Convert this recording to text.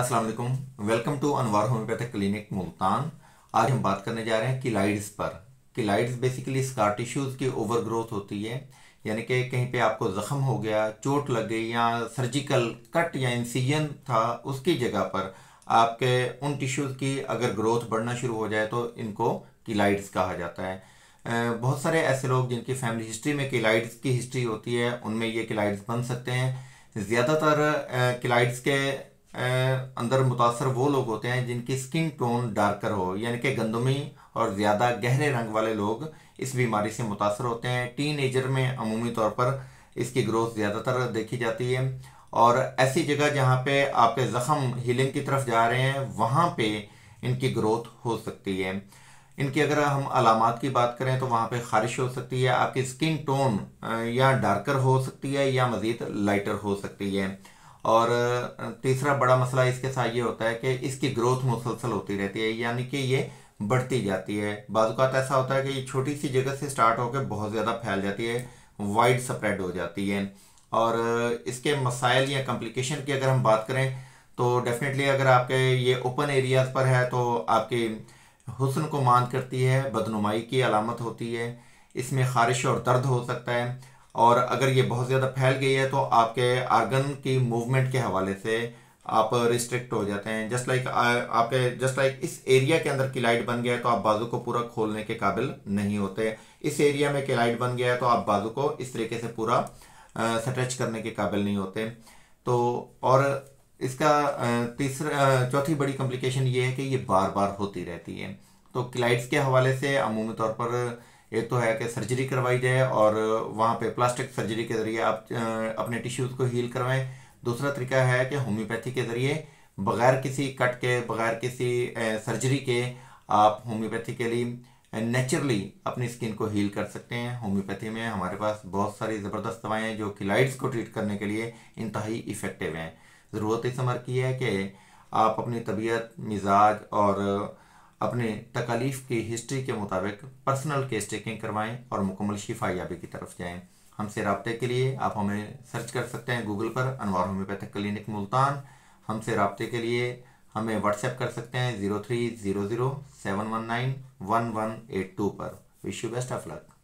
अस्सलाम वालेकुम welcome to Anwar homeopathic clinic Multan आज हम बात करने जा रहे हैं किलाइड्स पर किलाइड्स बेसिकली स्कार टिश्यूज़ की ओवर ग्रोथ होती है यानी कि कहीं पे आपको ज़ख़म हो गया चोट लग गई या सर्जिकल कट या इंसिजन था उसकी जगह पर आपके उन टिश्यूज़ की अगर ग्रोथ बढ़ना शुरू हो जाए तो इनको किलाइड्स कहा जाता है बहुत सारे ऐसे लोग जिनकी फैमिली हिस्ट्री में किलाइड्स की हिस्ट्री होती है उनमें ये किलाइड्स बन सकते हैं ज़्यादातर किलाइड्स के अंदर मुतासर वो लोग होते हैं जिनकी स्किन टोन डार्कर हो यानी कि गंदमी और ज़्यादा गहरे रंग वाले लोग इस बीमारी से मुतासर होते हैं टीन एजर में अमूमी तौर पर इसकी ग्रोथ ज़्यादातर देखी जाती है और ऐसी जगह जहाँ पे आपके ज़ख़म हीलिंग की तरफ जा रहे हैं वहाँ पे इनकी ग्रोथ हो सकती है इनकी अगर हम अलामत की बात करें तो वहाँ पे ख़ारिश हो सकती है आपकी स्किन टोन या डार्कर हो सकती है या मज़ीद लाइटर हो सकती है और तीसरा बड़ा मसला इसके साथ ये होता है कि इसकी ग्रोथ मुसलसल होती रहती है यानी कि ये बढ़ती जाती है बाजूकात तो ऐसा होता है कि ये छोटी सी जगह से स्टार्ट होकर बहुत ज़्यादा फैल जाती है वाइड स्प्रेड हो जाती है और इसके मसाइल या कम्प्लिकेशन की अगर हम बात करें तो डेफिनेटली अगर आपके ये ओपन एरियाज़ पर है तो आपके हुसन को मान करती है बदनुमाई की अलामत होती है इसमें ख़ारिश और दर्द हो सकता है और अगर ये बहुत ज़्यादा फैल गई है तो आपके आर्गन की मूवमेंट के हवाले से आप रिस्ट्रिक्ट हो जाते हैं जस्ट लाइक आपके जस्ट लाइक इस एरिया के अंदर किलाइट बन गया है तो आप बाजू को पूरा खोलने के काबिल नहीं होते इस एरिया में किलाइट बन गया है तो आप बाजू को इस तरीके से पूरा स्ट्रेच करने के काबिल नहीं होते तो और इसका तीसरा चौथी बड़ी कॉम्प्लिकेशन ये है कि ये बार बार होती रहती है तो क्लाइट्स के हवाले से अमूमी तौर पर एक तो है कि सर्जरी करवाई जाए और वहाँ पे प्लास्टिक सर्जरी के ज़रिए आप अपने टिश्यूज़ को हील करवाएं दूसरा तरीका है कि होम्योपैथी के ज़रिए बगैर किसी कट के बगैर किसी सर्जरी के आप होम्योपैथी के लिए नेचुरली अपनी स्किन को हील कर सकते हैं होम्योपैथी में हमारे पास बहुत सारी ज़बरदस्त दवाएँ हैं जो कि लाइट्स को ट्रीट करने के लिए इंतहाई इफ़ेक्टिव हैं ज़रूरत इस अमर की है कि आप अपनी तबीयत मिजाज और अपने तकालीफ की हिस्ट्री के मुताबिक पर्सनल केस चेकिंग करवाएं और मुकम्मल शिफा याबी की तरफ जाएं हमसे रबते के लिए आप हमें सर्च कर सकते हैं गूगल पर अनवर होम्योपैथिक क्लिनिक मुल्तान हमसे रबते के लिए हमें व्हाट्सएप कर सकते हैं zero three zero zero seven one nine one one eight two पर wish you best of luck